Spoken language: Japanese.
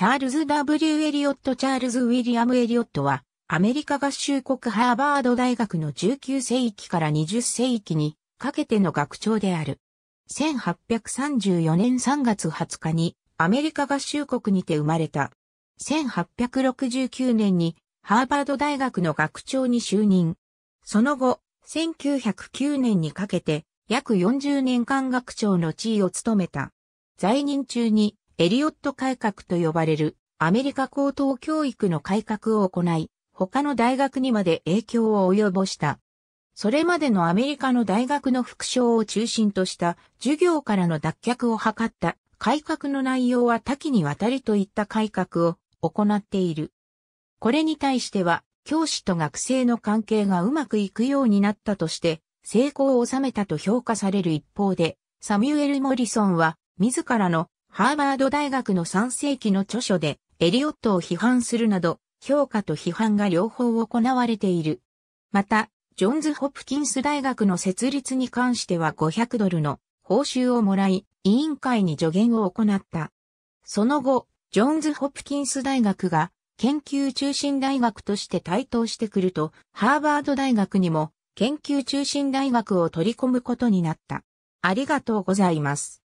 チャールズ・ W・ エリオット・チャールズ・ウィリアム・エリオットは、アメリカ合衆国ハーバード大学の19世紀から20世紀にかけての学長である。1834年3月20日にアメリカ合衆国にて生まれた。1869年にハーバード大学の学長に就任。その後、1909年にかけて約40年間学長の地位を務めた。在任中にエリオット改革と呼ばれるアメリカ高等教育の改革を行い、他の大学にまで影響を及ぼした。それまでのアメリカの大学の副賞を中心とした授業からの脱却を図った改革の内容は多岐にわたりといった改革を行っている。これに対しては教師と学生の関係がうまくいくようになったとして成功を収めたと評価される一方で、サミュエル・モリソンは自らのハーバード大学の3世紀の著書で、エリオットを批判するなど、評価と批判が両方行われている。また、ジョンズ・ホプキンス大学の設立に関しては500ドルの報酬をもらい、委員会に助言を行った。その後、ジョンズ・ホプキンス大学が研究中心大学として台頭してくると、ハーバード大学にも研究中心大学を取り込むことになった。ありがとうございます。